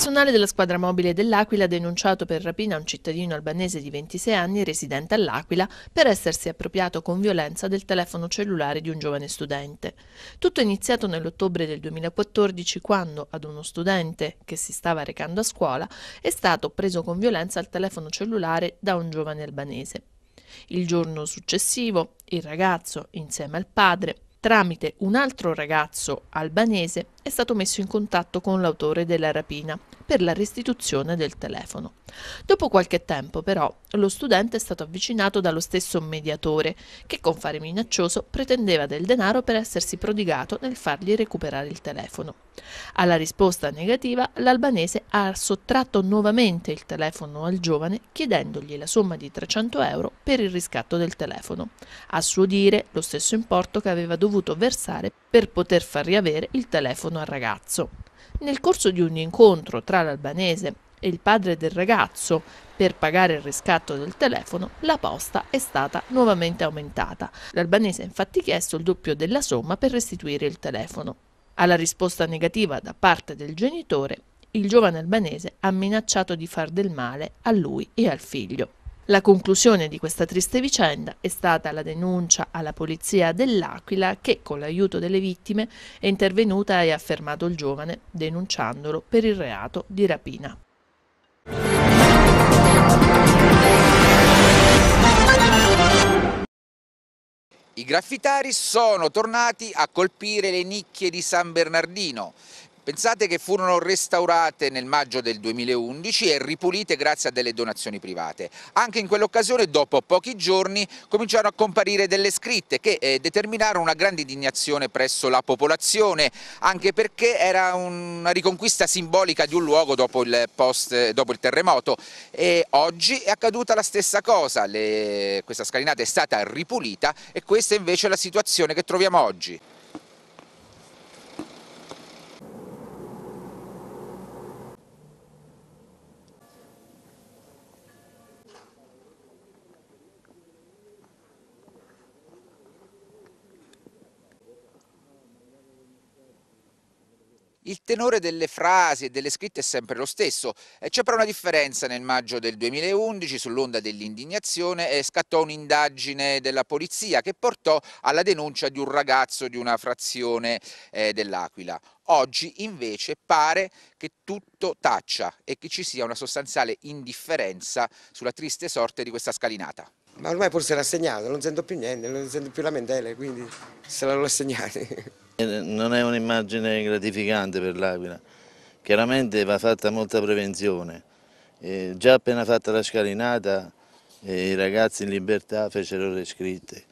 personale della squadra mobile dell'Aquila ha denunciato per rapina un cittadino albanese di 26 anni residente all'Aquila per essersi appropriato con violenza del telefono cellulare di un giovane studente. Tutto è iniziato nell'ottobre del 2014 quando ad uno studente che si stava recando a scuola è stato preso con violenza il telefono cellulare da un giovane albanese. Il giorno successivo il ragazzo, insieme al padre, tramite un altro ragazzo albanese, è stato messo in contatto con l'autore della rapina per la restituzione del telefono. Dopo qualche tempo però lo studente è stato avvicinato dallo stesso mediatore che con fare minaccioso pretendeva del denaro per essersi prodigato nel fargli recuperare il telefono. Alla risposta negativa l'albanese ha sottratto nuovamente il telefono al giovane chiedendogli la somma di 300 euro per il riscatto del telefono, a suo dire lo stesso importo che aveva dovuto versare per poter far riavere il telefono telefono al ragazzo. Nel corso di un incontro tra l'albanese e il padre del ragazzo per pagare il riscatto del telefono, la posta è stata nuovamente aumentata. L'albanese ha infatti chiesto il doppio della somma per restituire il telefono. Alla risposta negativa da parte del genitore, il giovane albanese ha minacciato di far del male a lui e al figlio. La conclusione di questa triste vicenda è stata la denuncia alla polizia dell'Aquila che, con l'aiuto delle vittime, è intervenuta e ha fermato il giovane, denunciandolo per il reato di rapina. I graffitari sono tornati a colpire le nicchie di San Bernardino. Pensate che furono restaurate nel maggio del 2011 e ripulite grazie a delle donazioni private. Anche in quell'occasione, dopo pochi giorni, cominciarono a comparire delle scritte che eh, determinarono una grande indignazione presso la popolazione, anche perché era una riconquista simbolica di un luogo dopo il, post, dopo il terremoto. E oggi è accaduta la stessa cosa, Le, questa scalinata è stata ripulita e questa invece è la situazione che troviamo oggi. il tenore delle frasi e delle scritte è sempre lo stesso. Eh, c'è però una differenza nel maggio del 2011 sull'onda dell'indignazione scattò un'indagine della polizia che portò alla denuncia di un ragazzo di una frazione eh, dell'Aquila. Oggi invece pare che tutto taccia e che ci sia una sostanziale indifferenza sulla triste sorte di questa scalinata. Ma ormai forse l'ha rassegnato, non sento più niente, non sento più lamentele, quindi se la rassegnate. Eh, non è un'immagine gratificante per l'Aquila, chiaramente va fatta molta prevenzione. Eh, già appena fatta la scalinata eh, i ragazzi in libertà fecero le scritte.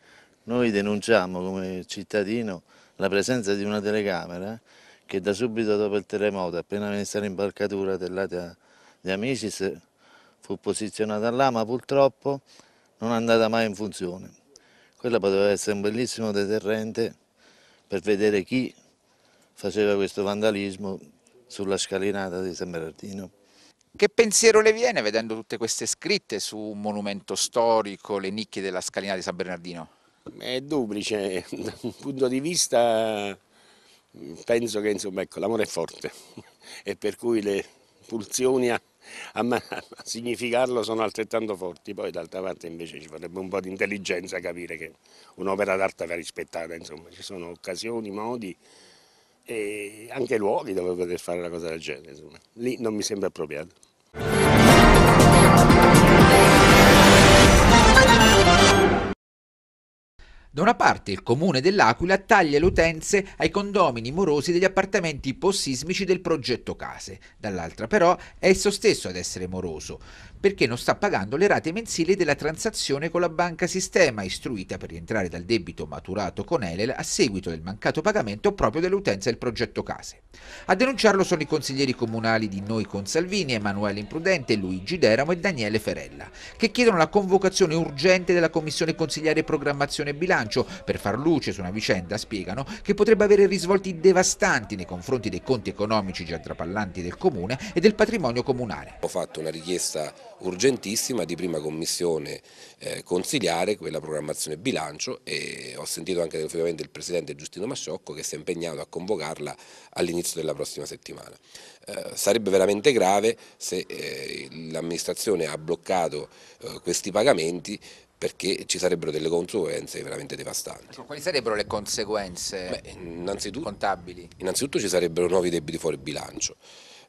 Noi denunciamo come cittadino la presenza di una telecamera che da subito dopo il terremoto, appena messa l'imbarcatura del lato di Amicis, fu posizionata là, ma purtroppo non è andata mai in funzione. Quella poteva essere un bellissimo deterrente per vedere chi faceva questo vandalismo sulla scalinata di San Bernardino. Che pensiero le viene vedendo tutte queste scritte su un monumento storico, le nicchie della scalinata di San Bernardino? È duplice, da un punto di vista penso che ecco, l'amore è forte e per cui le pulsioni a, a significarlo sono altrettanto forti, poi d'altra parte invece ci vorrebbe un po' di intelligenza capire che un'opera d'arte va rispettata, insomma ci sono occasioni, modi e anche luoghi dove poter fare una cosa del genere, insomma. lì non mi sembra appropriato. Da una parte il comune dell'Aquila taglia le utenze ai condomini morosi degli appartamenti post-sismici del progetto case, dall'altra però è esso stesso ad essere moroso perché non sta pagando le rate mensili della transazione con la banca sistema, istruita per rientrare dal debito maturato con Elel a seguito del mancato pagamento proprio dell'utenza del progetto Case. A denunciarlo sono i consiglieri comunali di Noi con Salvini, Emanuele Imprudente, Luigi Deramo e Daniele Ferella, che chiedono la convocazione urgente della Commissione Consigliare Programmazione e Bilancio per far luce su una vicenda, spiegano, che potrebbe avere risvolti devastanti nei confronti dei conti economici già trapallanti del Comune e del patrimonio comunale. Ho fatto la richiesta urgentissima di prima commissione eh, consigliare, quella programmazione bilancio e ho sentito anche effettivamente il Presidente Giustino Masciocco che si è impegnato a convocarla all'inizio della prossima settimana. Eh, sarebbe veramente grave se eh, l'amministrazione ha bloccato eh, questi pagamenti perché ci sarebbero delle conseguenze veramente devastanti. Ecco, quali sarebbero le conseguenze Beh, innanzitutto, contabili? Innanzitutto ci sarebbero nuovi debiti fuori bilancio.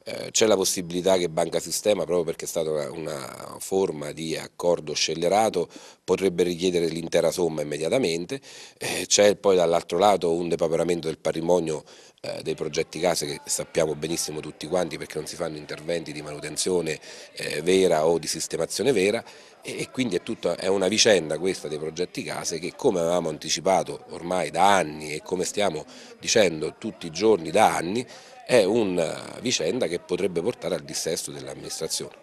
Eh, c'è la possibilità che Banca Sistema, proprio perché è stata una, una forma di accordo scellerato, potrebbe richiedere l'intera somma immediatamente, eh, c'è poi dall'altro lato un depaperamento del patrimonio eh, dei progetti case che sappiamo benissimo tutti quanti perché non si fanno interventi di manutenzione eh, vera o di sistemazione vera e, e quindi è, tutta, è una vicenda questa dei progetti case che come avevamo anticipato ormai da anni e come stiamo dicendo tutti i giorni da anni è una vicenda che potrebbe portare al dissesto dell'amministrazione.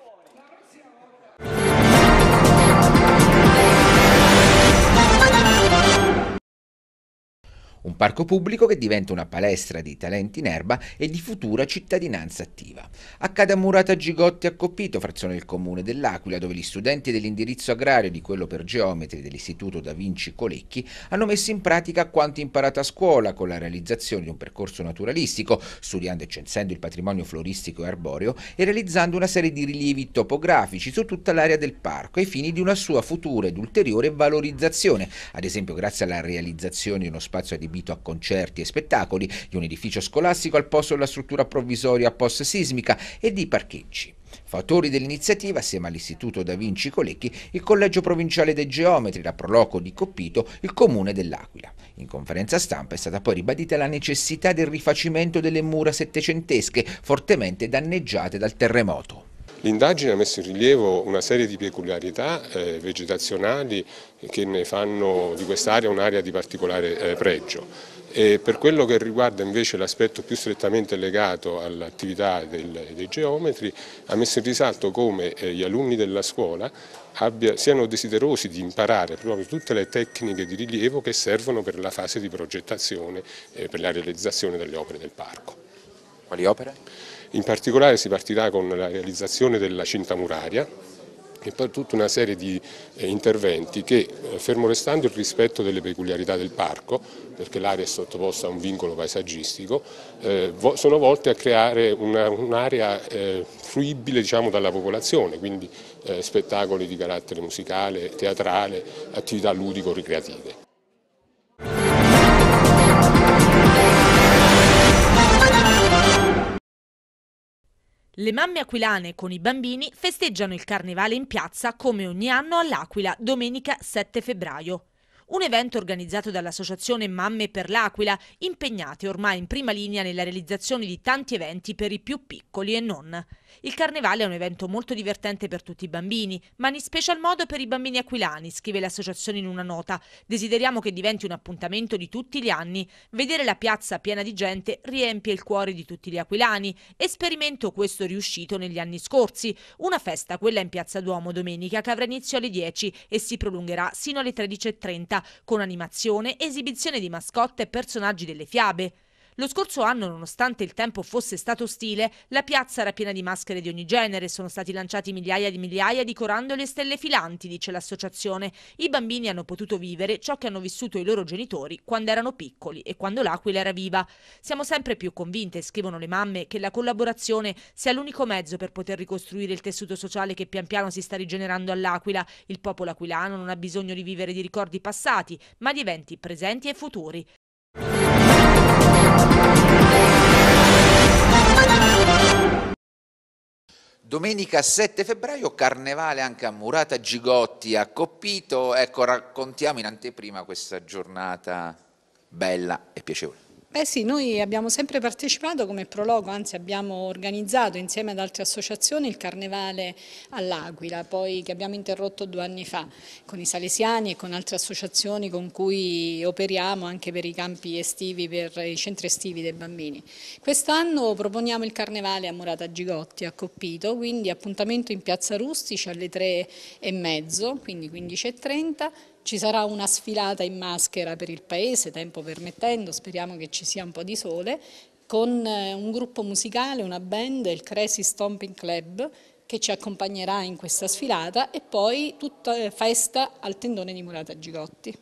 un parco pubblico che diventa una palestra di talenti in erba e di futura cittadinanza attiva. Accade a Murata Gigotti a Coppito, frazione del comune dell'Aquila, dove gli studenti dell'indirizzo agrario e di quello per geometri dell'Istituto Da Vinci Colecchi hanno messo in pratica quanto imparato a scuola con la realizzazione di un percorso naturalistico, studiando e censendo il patrimonio floristico e arboreo e realizzando una serie di rilievi topografici su tutta l'area del parco ai fini di una sua futura ed ulteriore valorizzazione, ad esempio grazie alla realizzazione di uno spazio adibito adibito a concerti e spettacoli, di un edificio scolastico al posto della struttura provvisoria post-sismica e di parcheggi. Fattori dell'iniziativa, assieme all'Istituto Da Vinci Colecchi, il Collegio Provinciale dei Geometri, la Proloco di Coppito, il Comune dell'Aquila. In conferenza stampa è stata poi ribadita la necessità del rifacimento delle mura settecentesche, fortemente danneggiate dal terremoto. L'indagine ha messo in rilievo una serie di peculiarità eh, vegetazionali che ne fanno di quest'area un'area di particolare eh, pregio. E per quello che riguarda invece l'aspetto più strettamente legato all'attività dei geometri, ha messo in risalto come eh, gli alunni della scuola abbia, siano desiderosi di imparare proprio tutte le tecniche di rilievo che servono per la fase di progettazione e eh, per la realizzazione delle opere del parco. Quali opere? In particolare si partirà con la realizzazione della cinta muraria e poi tutta una serie di eh, interventi che, eh, fermo restando il rispetto delle peculiarità del parco, perché l'area è sottoposta a un vincolo paesaggistico, eh, sono volte a creare un'area fruibile diciamo, dalla popolazione, quindi spettacoli di carattere musicale, teatrale, attività ludico-ricreative. Le mamme aquilane con i bambini festeggiano il carnevale in piazza come ogni anno all'Aquila domenica 7 febbraio un evento organizzato dall'associazione Mamme per l'Aquila, impegnate ormai in prima linea nella realizzazione di tanti eventi per i più piccoli e non. Il carnevale è un evento molto divertente per tutti i bambini, ma in special modo per i bambini aquilani, scrive l'associazione in una nota. Desideriamo che diventi un appuntamento di tutti gli anni. Vedere la piazza piena di gente riempie il cuore di tutti gli aquilani. Esperimento questo riuscito negli anni scorsi. Una festa, quella in Piazza Duomo domenica, che avrà inizio alle 10 e si prolungherà sino alle 13.30 con animazione, esibizione di mascotte e personaggi delle fiabe. Lo scorso anno, nonostante il tempo fosse stato ostile, la piazza era piena di maschere di ogni genere, sono stati lanciati migliaia di migliaia di corandoli e stelle filanti, dice l'associazione. I bambini hanno potuto vivere ciò che hanno vissuto i loro genitori quando erano piccoli e quando l'Aquila era viva. Siamo sempre più convinte, scrivono le mamme, che la collaborazione sia l'unico mezzo per poter ricostruire il tessuto sociale che pian piano si sta rigenerando all'Aquila. Il popolo aquilano non ha bisogno di vivere di ricordi passati, ma di eventi presenti e futuri. Domenica 7 febbraio, carnevale anche a Murata Gigotti a Coppito. Ecco, raccontiamo in anteprima questa giornata bella e piacevole. Eh sì, noi abbiamo sempre partecipato come prologo, anzi abbiamo organizzato insieme ad altre associazioni il carnevale all'Aquila, poi che abbiamo interrotto due anni fa con i salesiani e con altre associazioni con cui operiamo anche per i campi estivi, per i centri estivi dei bambini. Quest'anno proponiamo il carnevale a Murata Gigotti, a Coppito, quindi appuntamento in Piazza Rustici alle tre e mezzo, quindi 15.30 ci sarà una sfilata in maschera per il paese, tempo permettendo, speriamo che ci sia un po' di sole, con eh, un gruppo musicale, una band, il Crazy Stomping Club, che ci accompagnerà in questa sfilata e poi tutta eh, festa al tendone di Murata Gigotti.